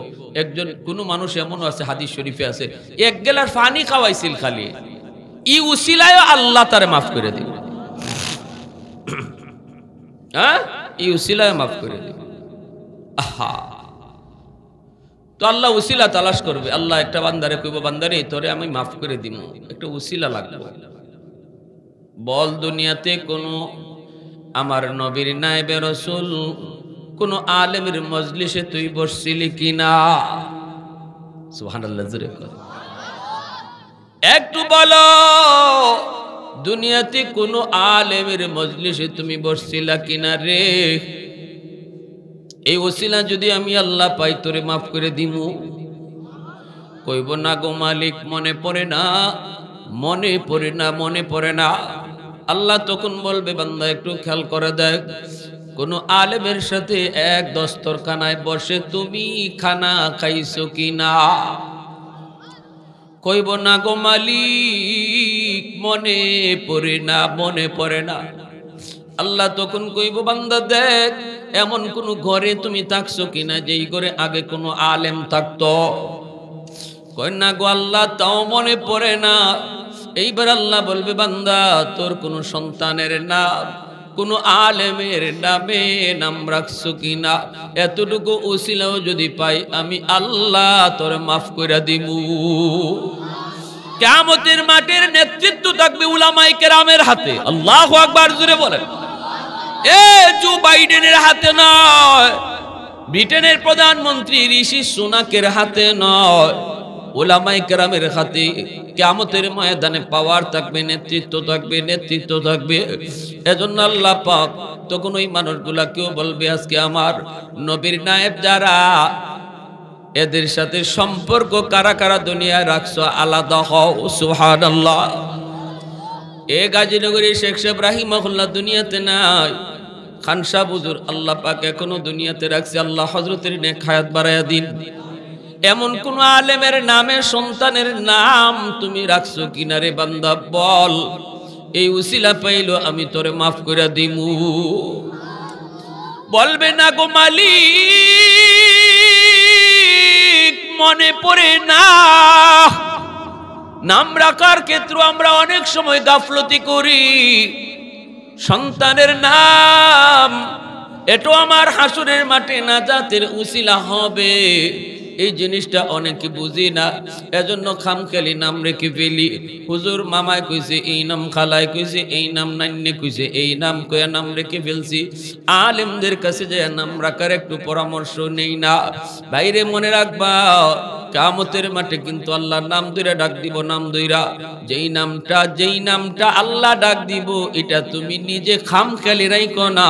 একজন কোন মানুষ এমন আছে হাদিস শরীফে আছে এক গেলার ফানি খাওয়াইছিল খালি ই উসিলায় আল্লাহ তারে মাফ করে দিব হ্যাঁ ই উসিলায় মাফ করে দিব আহা তো আল্লাহ উসিলা তালাশ করবে আল্লাহ একটা বান্দারে কইব বান্দারে তোরে আমি মাফ করে দিব একটা উসিলা লাগবে বল দুনিয়াতে কোনো আমার নবীর নাই রসুল কোনো আলেমের মজলিসে তুই বসছিলি কিনা সুহানাল্লাহ জুড়ে একটু বলো দুনিয়াতে কোনো আলেমের মজলিসে তুমি বসছিলা কিনা রে এই ওসিলা যদি আমি আল্লাহ পাই তোরে মাফ করে দিমু কইব না গো মালিক মনে পড়ে না মনে পড়ে না মনে পড়ে না আল্লাহ তখন বলবে বান্দা একটু খেয়াল করে দেখ কোন আলেমের সাথে এক দস্তরখানায় বসে তুমি খানা খাইছো কি না কইব না গো মালিক মনে পড়ে না মনে পড়ে না আল্লাহ তখন কইব বান্দা দেখ এমন কোন ঘরে তুমি থাকছো কিনা যেই ঘরে আগে কোনো আলেম থাকতো কইনা গো আল্লাহ তাও মনে পড়ে না এইবার আল্লাহ বলবে বান্দা তোর কোনো সন্তানের নাম কোনো আলেমের নামে নাম রাখছো না এতটুকু ওসিলাও যদি পাই আমি আল্লাহ তোর মাফ করে দিব কেমতের মাঠের নেতৃত্ব থাকবে উলামাই কেরামের হাতে আল্লাহ আকবার জুড়ে বলেন এ জো বাইডেনের হাতে নয় ব্রিটেনের প্রধানমন্ত্রী ঋষি সোনাকের হাতে নয় ওলামাই কেরামের হাতে কেমতের ময়দানে পাওয়ার থাকবে নেতৃত্ব থাকবে নেতৃত্ব থাকবে এজন্য আল্লাহ পাক তখন ওই মানুষগুলা কেউ বলবে আজকে আমার নবীর নায়েব যারা এদের সাথে সম্পর্ক কারা কারা দুনিয়ায় রাখছো আলাদা হও সুহান আল্লাহ এ গাজীনগরী শেখ ইব্রাহিম মহল্লা দুনিয়াতে নাই খান শাহ বুজুর আল্লাহ পাক এখনো দুনিয়াতে রাখছে আল্লাহ হজরতের নেক হায়াত বাড়াইয়া দিন এমন কোন আলেমের নামে সন্তানের নাম তুমি রাখছো কিনারে বান্দা বল এই উসিলা পাইল আমি তোরে মাফ করে দিমু বলবে না গো মালিক মনে পড়ে না নাম রাখার ক্ষেত্র আমরা অনেক সময় গাফলতি করি সন্তানের নাম এটো আমার হাসুরের মাঠে না জাতের উসিলা হবে এই জিনিসটা অনেকে বুঝি না এজন্য খাম খেলি নাম রেখে ফেলি হুজুর মামায় কইছে এই নাম খালায় কইছে এই নাম নান্যে কইছে এই নাম কয়া নাম রেখে ফেলছি আলেমদের কাছে যে নাম রাখার একটু পরামর্শ নেই না বাইরে মনে রাখবা কামতের মাঠে কিন্তু আল্লাহর নাম দুইরা ডাক দিব নাম দুইরা যেই নামটা যেই নামটা আল্লাহ ডাক দিব এটা তুমি নিজে খাম খেলি রাইকো না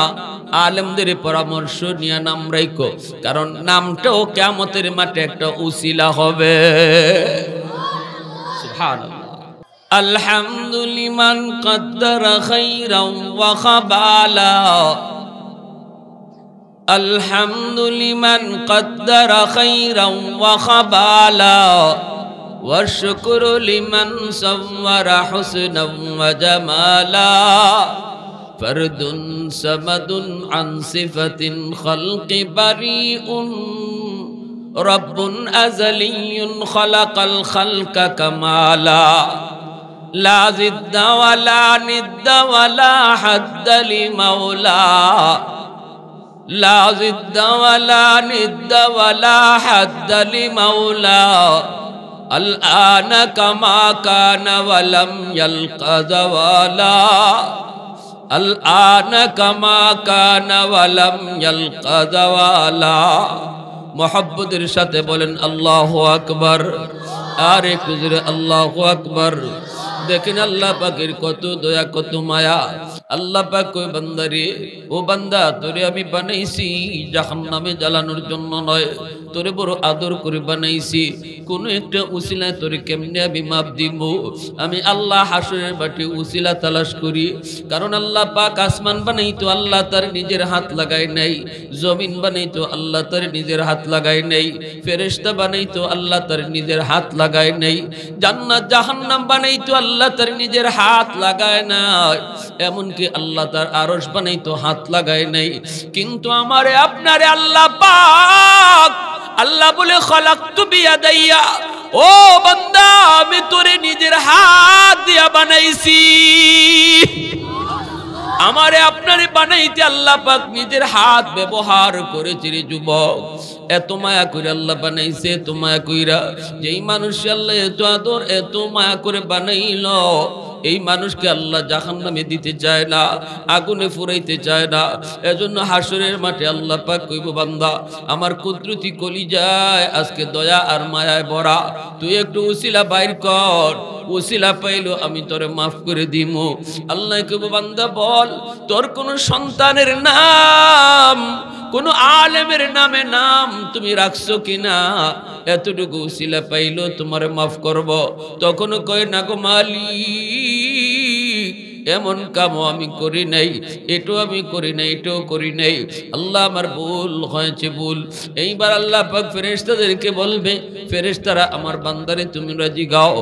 আলেমদের পরামর্শ নিয়ে নাম রাইকো কারণ নামটাও কামতের মাঠে একটা একটা উসিলা হবে আলহামদুলিমান কদ্দর খৈরম ওয়াখাবালা আলহামদুলিমান কদ্দর খৈরম ওয়াখাবালা والشكر لمن صور حسنا وجمالا فرد سمد عن صفة رب أزلي خلق الخلق كمالا لا ضد ولا ند ولا حد لمولا لا ضد ولا ند ولا حد لمولا الآن كما كان ولم يلق زوالا الآن كما كان ولم يلق زوالا মহাব্বতের সাথে বলেন আল্লাহ আকবর আর একটু জুড়ে আল্লাহ আকবর দেখেন আল্লাহ পাকের কত দয়া কত মায়া আল্লাহ পাক ওই বান্দারে ও বান্দা তোরে আমি বানাইছি জাহান নামে জ্বালানোর জন্য নয় তোরে বড় আদর করে বানাইছি কোনো একটা উসিলায় তোরে কেমনে আমি মাপ দিব আমি আল্লাহ হাসরের বাটি উসিলা তালাশ করি কারণ আল্লাহ পাক আসমান বানাই তো আল্লাহ তার নিজের হাত লাগাই নাই জমিন বানাই তো আল্লাহ তার নিজের হাত লাগাই নাই ফেরেস্তা বানাই তো আল্লাহ তার নিজের হাত লাগাই নাই জান্নাত জাহান্নাম বানাই তো আল্লাহ আল্লাহ তার নিজের হাত লাগায় না এমনকি আল্লাহ তার আরস বানাই তো হাত লাগায় নাই কিন্তু আমারে আপনারে আল্লাহ পাক আল্লাহ বলে খলাক তু বিয়া দাইয়া ও বন্দা আমি তোরে নিজের হাত দিয়া বানাইছি আমারে আপনারে বানাইতে আল্লাহ পাক নিজের হাত ব্যবহার করেছে রে যুবক এত মায়া করে আল্লাহ বানাইছে এত মায়া কইরা যেই মানুষ আল্লাহ এত আদর এত মায়া করে বানাইল এই মানুষকে আল্লাহ জাহান নামে দিতে চায় না আগুনে ফুরাইতে চায় না এজন্য হাসরের মাঠে আল্লাহ পাক কইব বান্দা আমার কুদরতি কলি যায় আজকে দয়া আর মায়ায় ভরা তুই একটু উসিলা বাইর কর ওসিলা পাইলো আমি তোরে মাফ করে দিব আল্লাহ কইব বান্দা বল তোর কোনো সন্তানের নাম কোনো আলেমের নামে নাম তুমি রাখছো কিনা এতটুকু শিলা পাইলো তোমার মাফ করব তখন কয় না গো মালিক এমন কামও আমি করি নাই এটাও আমি করি নাই এটাও করি নাই আল্লাহ আমার ভুল হয়েছে ভুল এইবার আল্লাহ পাক ফেরেস্তাদেরকে বলবে ফেরেস্তারা আমার বান্দারে তুমি রাজি গাও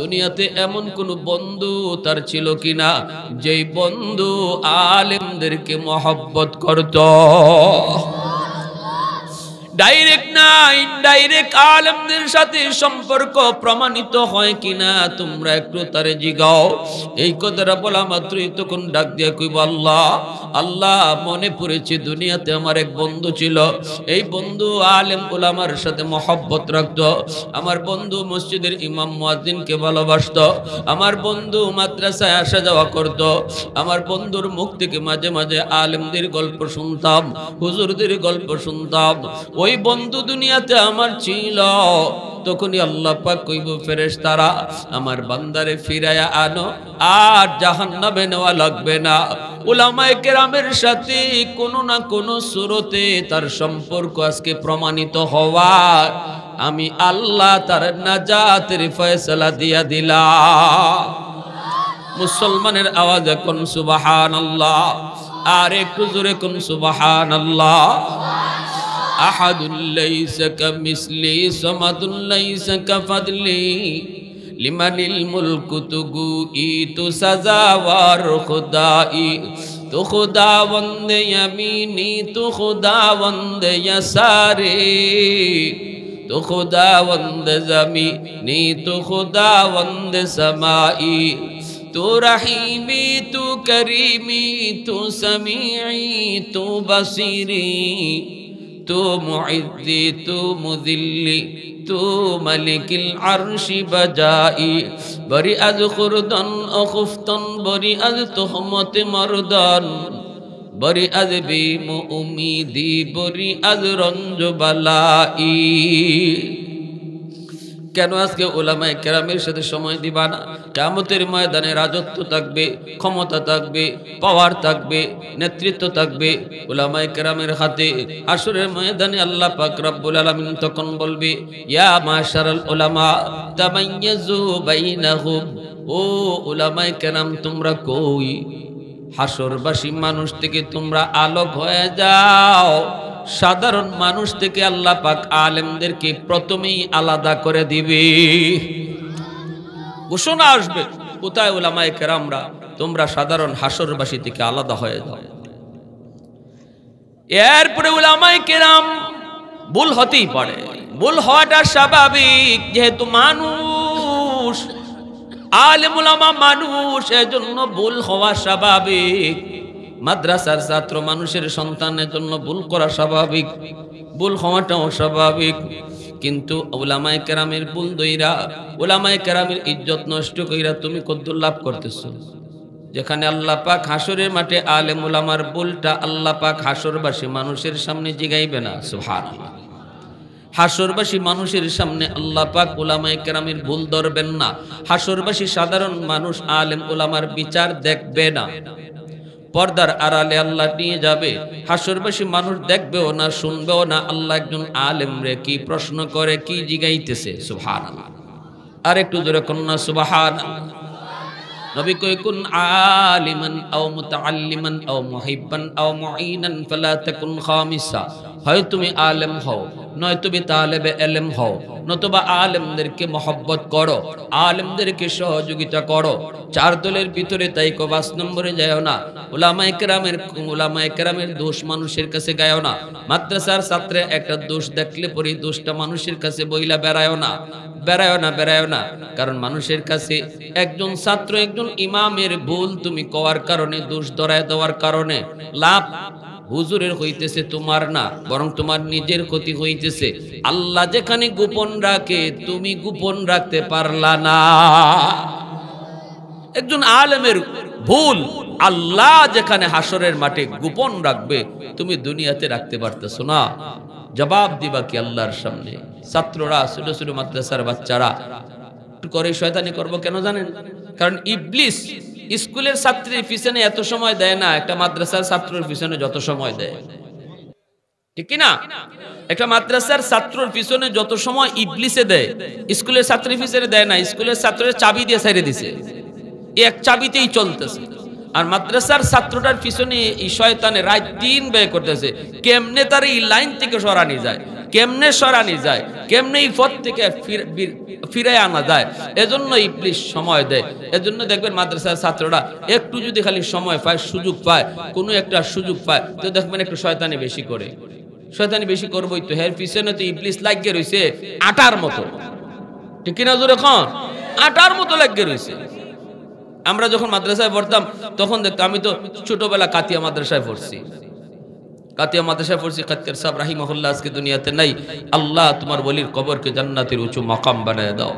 দুনিয়াতে এমন কোনো বন্ধু তার ছিল কিনা যেই বন্ধু আলেমদেরকে মহব্বত করত ডাইরেক্ট না ইনডাইরেক্ট আলেমদের সাথে সম্পর্ক প্রমাণিত হয় কিনা তোমরা একটু তারে জিগাও এই কথাটা বলা মাত্রই তখন ডাক দিয়া কই আল্লাহ আল্লাহ মনে পড়েছে দুনিয়াতে আমার এক বন্ধু ছিল এই বন্ধু আলেম ওলামার সাথে মহব্বত রাখত আমার বন্ধু মসজিদের ইমাম মুয়াজ্জিনকে ভালোবাসত আমার বন্ধু মাদ্রাসায় আসা যাওয়া করত আমার বন্ধুর মুখ থেকে মাঝে মাঝে আলেমদের গল্প শুনতাম হুজুরদের গল্প শুনতাম ওই ওই বন্ধু দুনিয়াতে আমার ছিল তখনই আল্লাহ পাক কইব ফেরেশ তারা আমার বান্দারে ফিরাইয়া আনো আর জাহান্নামে নেওয়া লাগবে না উলামায়ে কেরামের সাথে কোনো না কোনো সুরতে তার সম্পর্ক আজকে প্রমাণিত হওয়ার আমি আল্লাহ তার নাজাতের ফয়সালা দিয়া দিলা মুসলমানের আওয়াজ এখন সুবাহান আল্লাহ আর একটু জোরে কোন সুবাহান আল্লাহ أحد ليس كمثلي صمد ليس كفضلي لمن الملك تقوئي تسزاوار خدائي تو خدا وند یمینی تو خدا وند یساری تو خدا وند زمینی تو خدا وند سمائی تو رحیمی تو کریمی تو سمیعی تو بصیری তো মুইদ্দি তো মুদিল্লি তো মালিকিল আরশি বাজাই বরি আজ খুরদন অখুফতন বরি আজ তোহমতে মরদন বরি আজ বিম উমিদি বরি আজ রঞ্জবালাই কেন আজকে ওলামায় কেরামের সাথে সময় দিবা না কেমতের ময়দানে রাজত্ব থাকবে ক্ষমতা থাকবে পাওয়ার থাকবে নেতৃত্ব থাকবে ওলামায় কেরামের হাতে আসরের ময়দানে আল্লাহ পাক রব্বুল আলমিন তখন বলবে ইয়া মাশারাল ওলামা তামাইয়াজু বাইনাহুম ও ওলামায় কেরাম তোমরা কই হাসরবাসী মানুষ থেকে তোমরা আলোক হয়ে যাও সাধারণ মানুষ থেকে আল্লাহ পাক আলেমদেরকে প্রথমেই আলাদা করে দিবে ঘোষণা আসবে কোথায় ওলামায় কেরামরা তোমরা সাধারণ হাসরবাসী থেকে আলাদা হয়ে যাও এরপরে ওলামায় কেরাম ভুল হতেই পারে ভুল হওয়াটা স্বাভাবিক যেহেতু মানুষ আলেমুলামা মানুষ এজন্য ভুল হওয়া স্বাভাবিক মাদ্রাসার ছাত্র মানুষের সন্তানের জন্য ভুল করা স্বাভাবিক ভুল হওয়াটাও স্বাভাবিক কিন্তু ওলামায় কেরামের ভুল দইরা ওলামায় কেরামের ইজ্জত নষ্ট কইরা তুমি কদ্দুর লাভ করতেছ যেখানে আল্লাহ পাক হাসরের মাঠে আলেম ওলামার বুলটা আল্লাহ পাক হাসরবাসী মানুষের সামনে জিগাইবে না সোহার হাসরবাসী মানুষের সামনে আল্লাহ পাক ওলামায় কেরামের ভুল ধরবেন না হাসরবাসী সাধারণ মানুষ আলেম ওলামার বিচার দেখবে না পর্দার আড়ালে আল্লাহ নিয়ে যাবে বেশি মানুষ দেখবেও না শুনবেও না আল্লাহ একজন আলেম রে কি প্রশ্ন করে কি জিগাইতেছে সুভান আর একটু জোরে কন্যা সুবাহান নবী কই মুতা আলিমান আও মুতাআল্লিমান আও মুহিব্বান আও মুঈনান খামিসা হয় তুমি আলেম হও নয় তুমি তালেবে এলেম হও নতুবা আলেমদেরকে মহব্বত করো আলেমদেরকে সহযোগিতা করো চার দলের ভিতরে তাই কবাস নম্বরে যায় না ওলামা একরামের ওলামা একরামের দোষ মানুষের কাছে গায়ও না মাদ্রাসার ছাত্রে একটা দোষ দেখলে পরে দোষটা মানুষের কাছে বইলা বেড়ায়ও না বেড়ায়ও না বেড়ায়ও না কারণ মানুষের কাছে একজন ছাত্র একজন ইমামের ভুল তুমি কওয়ার কারণে দোষ ধরায় দেওয়ার কারণে লাভ হুজুরের হইতেছে তোমার না বরং তোমার নিজের ক্ষতি হইতেছে আল্লাহ যেখানে গোপন রাখে তুমি গোপন রাখতে পারলা না একজন আলেমের ভুল আল্লাহ যেখানে হাসরের মাঠে গোপন রাখবে তুমি দুনিয়াতে রাখতে পারতেছো না জবাব দিবা কি আল্লাহর সামনে ছাত্ররা ছোট ছোট মাদ্রাসার বাচ্চারা করে শয়তানি করব কেন জানেন কারণ ইবলিস স্কুলের ছাত্রীর পিছনে এত সময় দেয় না একটা মাদ্রাসার ছাত্রের পিছনে যত সময় দেয় ঠিক না একটা মাদ্রাসার ছাত্রের পিছনে যত সময় ইবলিসে দেয় স্কুলের ছাত্রের পিছনে দেয় না স্কুলের ছাত্রের চাবি দিয়ে ছেড়ে দিছে এক চাবিতেই চলতেছে আর মাদ্রাসার ছাত্রটার পিছনে এই শয়তানে রাত দিন ব্যয় করতেছে কেমনে তার এই লাইন থেকে সরানি যায় কেমনে সরানি যায় কেমনে এই পথ থেকে ফিরে আনা যায় এজন্য ইবলিশ সময় দেয় এজন্য দেখবেন মাদ্রাসার ছাত্ররা একটু যদি খালি সময় পায় সুযোগ পায় কোনো একটা সুযোগ পায় তো দেখবেন একটু শয়তানি বেশি করে শয়তানি বেশি করবোই তো হের পিছনে তো ইবলিশ লাগিয়ে রয়েছে আটার মতো ঠিক কিনা জোরে কন আটার মতো লাগিয়ে রয়েছে আমরা যখন মাদ্রাসায় পড়তাম তখন দেখতাম আমি তো ছোটবেলা কাতিয়া মাদ্রাসায় পড়ছি কাতিয়া মাদ্রাসা পড়ছি কাতকের সাহ রাহিমহল্লা আজকে দুনিয়াতে নাই আল্লাহ তোমার বলির কবরকে জান্নাতের উঁচু মকাম বানায় দাও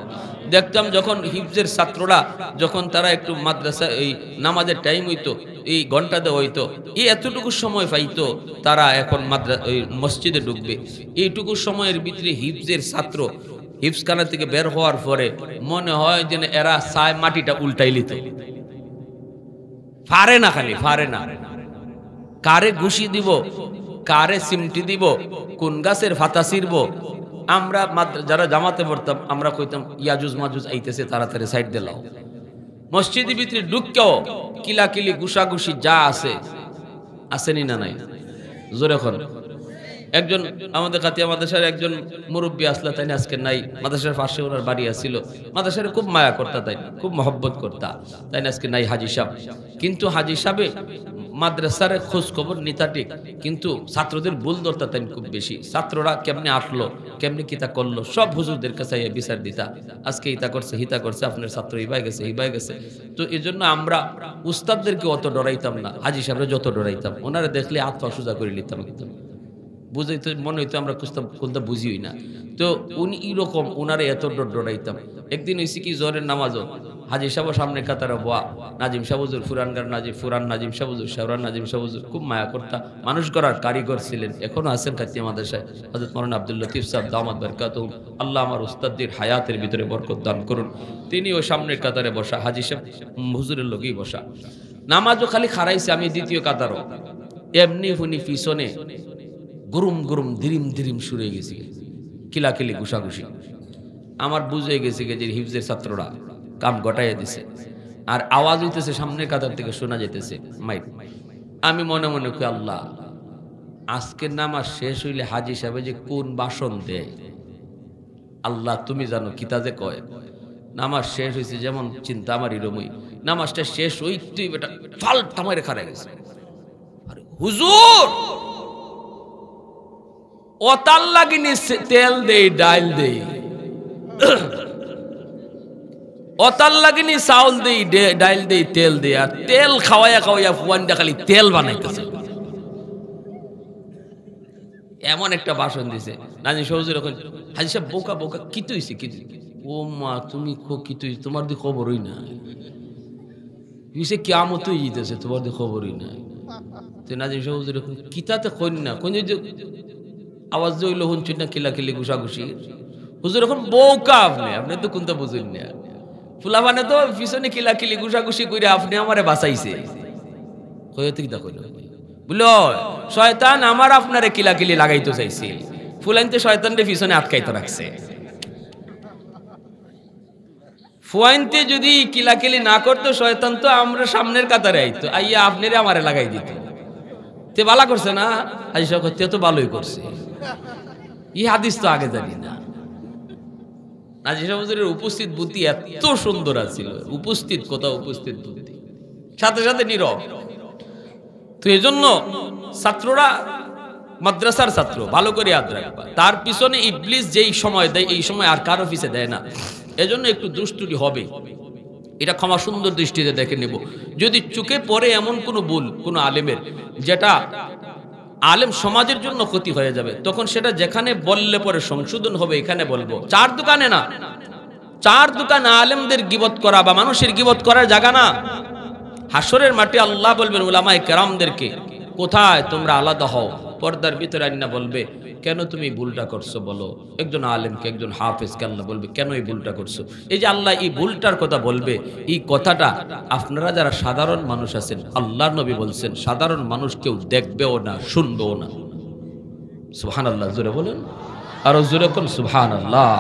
দেখতাম যখন হিফজের ছাত্ররা যখন তারা একটু মাদ্রাসা এই নামাজের টাইম হইতো এই ঘন্টা দেওয়া হইতো এই এতটুকু সময় পাইতো তারা এখন ওই মসজিদে ঢুকবে এইটুকু সময়ের ভিতরে হিফজের ছাত্র হিফসখানা থেকে বের হওয়ার পরে মনে হয় যেন এরা সায় মাটিটা উল্টাই লিত ফারে না খালি ফারে না কারে ঘুষি দিব কারে সিমটি দিব কোন গাছের ফাতা ছিড়ব আমরা যারা জামাতে পড়তাম আমরা কইতাম ইয়াজুজ মাজুজ আইতেছে তাড়াতাড়ি সাইড দিলাম মসজিদের ভিতরে ঢুককেও কিলাকিলি গুসি যা আছে আসেনি না নাই জোরে খর একজন আমাদের কাতে মাদ্রাসার একজন মুরব্বী আসলা তাই আজকে নাই মাদ্রাসার পাশে ওনার বাড়ি আসছিল মাদ্রাসার খুব মায়া করতা তাই খুব মহব্বত করতা তাই আজকে নাই হাজি সাহেব কিন্তু হাজি সাহেব মাদ্রাসার খোঁজ খবর নিতা ঠিক কিন্তু ছাত্রদের ভুল দরতা তাই খুব বেশি ছাত্ররা কেমনে আসলো কেমনে কিতা করলো সব হুজুরদের কাছে বিচার দিতা আজকে ইতা করছে হিতা করছে আপনার ছাত্র হিবাই গেছে হিবাই গেছে তো এই জন্য আমরা উস্তাদদেরকে অত ডরাইতাম না হাজি সাহেবরা যত ডরাইতাম ওনারা দেখলে আত্মা সোজা করে নিতাম কিন্তু বুঝাইতে মনে হইতো আমরা কুস্তা খুলতা বুঝিই না তো উনি এরকম উনারে এত ডরাইতাম একদিন হয়েছে কি জোরের নামাজও হাজি সাহেব সামনে কাতারে বোয়া নাজিম শাহবুজুর ফুরান গার নাজিম ফুরান নাজিম শাহবুজুর শাহরান নাজিম শাহবুজুর খুব মায়া কর্তা মানুষ গড়ার কারিগর ছিলেন এখনও আছেন কাতিয়া মাদ্রাসায় হজরত মরান আব্দুল লতিফ সাহেব দামাদ বরকাত আল্লাহ আমার উস্তাদদের হায়াতের ভিতরে বরকত দান করুন তিনি ওই সামনের কাতারে বসা হাজি সাহেব হুজুরের লোকেই বসা নামাজও খালি খারাইছে আমি দ্বিতীয় কাতারও এমনি হুনি পিছনে গরম গরম দিরিম ধীরিম সুরে গেছি কিলাকিলি ঘুষাঘুষি আমার বুঝে গেছে যে হিফজের ছাত্ররা কাম গটাইয়া দিছে আর আওয়াজ হইতেছে সামনের কাতার থেকে শোনা যেতেছে মাইক আমি মনে মনে কই আল্লাহ আজকের নামাজ শেষ হইলে হাজি সাহেব যে কোন বাসন দেয় আল্লাহ তুমি জানো কিতাজে কয় নামাজ শেষ হয়েছে যেমন চিন্তা আমার ইরমই নামাজটা শেষ হইতেই বেটা ফাল থামারে খারা গেছে হুজুর অতাল লাগিনি তেল দেই ডাইল দেই অতাল লাগিনি চাউল দেই ডাইল দেই তেল দেই আর তেল খাওয়াইয়া খাওয়াইয়া ফুয়ানটা খালি তেল বানাইতেছে এমন একটা বাসন দিছে নাজি সৌজুর এখন হাজি সাহেব বোকা বোকা কি কিতু কি ও মা তুমি কি তুই তোমার দি খবরই না হইছে কেমন তুই তোমার দি খবরই না নাজি সৌজুর এখন কিতাতে কইন না কোন আওয়াজ যে হইলো শুনছি না কিলাকিলি ঘুষাঘুষি হুজুর এখন বৌকা আপনি আপনি তো কোনটা বুঝুন না মানে তো পিছনে কিলাকিলি ঘুষাঘুষি করে আপনি আমারে বাঁচাইছে দেখো শয়তান আমার আপনারে কিলাকিলি লাগাইতে চাইছে ফুলাইনতে শয়তানরে পিছনে আটকাইতে রাখছে ফুয়াইনতে যদি কিলাকিলি না করতো শয়তান তো আমরা সামনের কাতারে আইতো আইয়া আপনারে আমারে লাগাই দিত তে বালা করছে না আইসা করতে তো ভালোই করছে ই হাদিস তো আগে জানি না নাজির উপস্থিত বুদ্ধি এত সুন্দর আছিল উপস্থিত কোথাও উপস্থিত বুদ্ধি সাথে সাথে নীরব তো এই জন্য ছাত্ররা মাদ্রাসার ছাত্র ভালো করে হাত রাখবা তার পিছনে ইবলিস যেই সময় দেয় এই সময় আর কার অফিসে দেয় না এজন্য একটু দুষ্টুটি হবে এটা ক্ষমা সুন্দর দৃষ্টিতে দেখে নেব যদি চুকে পড়ে এমন কোনো ভুল কোনো আলেমের যেটা আলেম সমাজের জন্য ক্ষতি হয়ে যাবে তখন সেটা যেখানে বললে পরে সংশোধন হবে এখানে বলবো চার দোকানে না চার দোকানে আলেমদের গিবত করা বা মানুষের গিবত করার জায়গা না হাসরের মাটি আল্লাহ বলবেন ওলামায় কেরামদেরকে কোথায় তোমরা আলাদা হও পর্দার ভিতরে আন্না বলবে কেন তুমি ভুলটা করছো বলো একজন আলেমকে একজন হাফেজকে আল্লাহ বলবে কেন এই ভুলটা করছো এই যে আল্লাহ এই ভুলটার কথা বলবে এই কথাটা আপনারা যারা সাধারণ মানুষ আছেন আল্লাহ নবী বলছেন সাধারণ মানুষ কেউ দেখবেও না শুনবেও না সুহান আল্লাহ জোরে বলেন আরও জোরে কোন সুহান আল্লাহ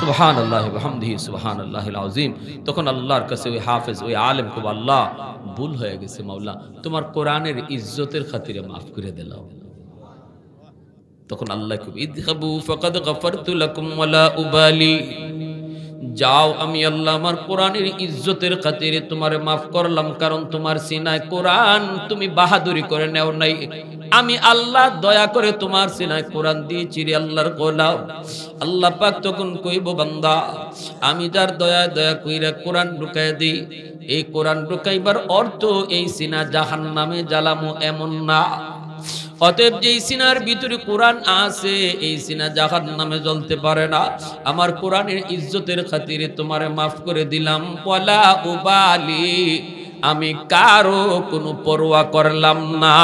সুহান আল্লাহ হামদিহি সুহান আল্লাহ আজিম তখন আল্লাহর কাছে ওই হাফেজ ওই আলেম কব আল্লাহ ভুল হয়ে গেছে মাওলা তোমার কোরআনের ইজ্জতের খাতিরে মাফ করে দিলাম তখন আল্লাহ ইদহাবু উবালি যাও আমি আল্লাহ আমার কোরআনের ইজ্জতের খাতিরে তোমার মাফ করলাম কারণ তোমার সিনায় কোরআন তুমি বাহাদুরি করে নেও নাই আমি আল্লাহ দয়া করে তোমার সিনায় কোরআন দিয়েছি রে আল্লাহর গোলাও আল্লাহ পাক তখন কইব বান্দা আমি যার দয়া দয়া কইরা কোরআন ঢুকাই দিই এই কোরআন ঢুকাইবার অর্থ এই সিনা জাহান নামে জ্বালামো এমন না অতএব যে সিনার ভিতরে কোরআন আছে এই সিনা জাহান নামে জ্বলতে পারে না আমার কোরআনের ইজ্জতের খাতিরে তোমারে মাফ করে দিলাম পলা উবালি আমি কারো কোনো পরোয়া করলাম না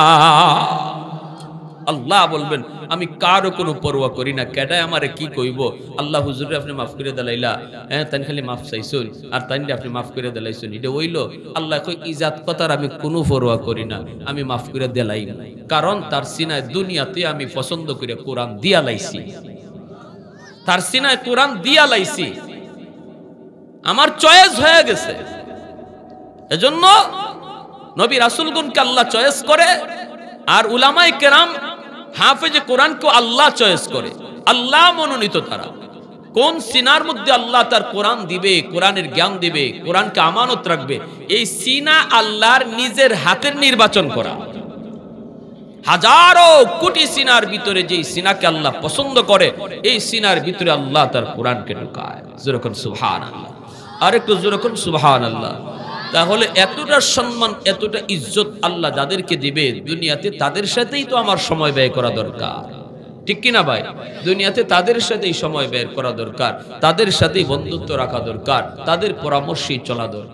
আল্লাহ বলবেন আমি কারো কোনো পরোয়া করি না কেডাই আমারে কি কইব আল্লাহ হুজুরে আপনি মাফ করে দিলাইলা হ্যাঁ তাই খালি মাফ চাইছুন আর তাই আপনি মাফ করে দিলাইছুন এটা ওইলো আল্লাহ কই ইজাত কথার আমি কোনো পরোয়া করি না আমি মাফ করে দিলাই কারণ তার সিনায় দুনিয়াতে আমি পছন্দ করে কোরআন দিয়া লাইছি তার সিনায় কোরআন দিয়া লাইছি আমার চয়েস হয়ে গেছে এজন্য নবী রাসুলগুনকে আল্লাহ চয়েস করে আর উলামাই কেরাম হাফেজে কোরআনকে আল্লাহ চয়েস করে আল্লাহ মনোনীত তারা কোন সিনার মধ্যে আল্লাহ তার কোরআন দিবে কোরআনের জ্ঞান দিবে কোরআনকে আমানত রাখবে এই সিনা আল্লাহর নিজের হাতের নির্বাচন করা হাজারো কোটি সিনার ভিতরে যে সিনাকে আল্লাহ পছন্দ করে এই সিনার ভিতরে আল্লাহ তার কোরআনকে ঢুকায় যেরকম সুহান আল্লাহ আরেকটু যেরকম সুহান আল্লাহ তাহলে এতটা সম্মান এতটা ইজ্জত আল্লাহ যাদেরকে দিবে দুনিয়াতে তাদের সাথেই তো আমার সময় ব্যয় করা দরকার ঠিক কিনা ভাই দুনিয়াতে তাদের সাথেই সময় ব্যয় করা দরকার তাদের সাথেই বন্ধুত্ব রাখা দরকার তাদের পরামর্শেই চলা দরকার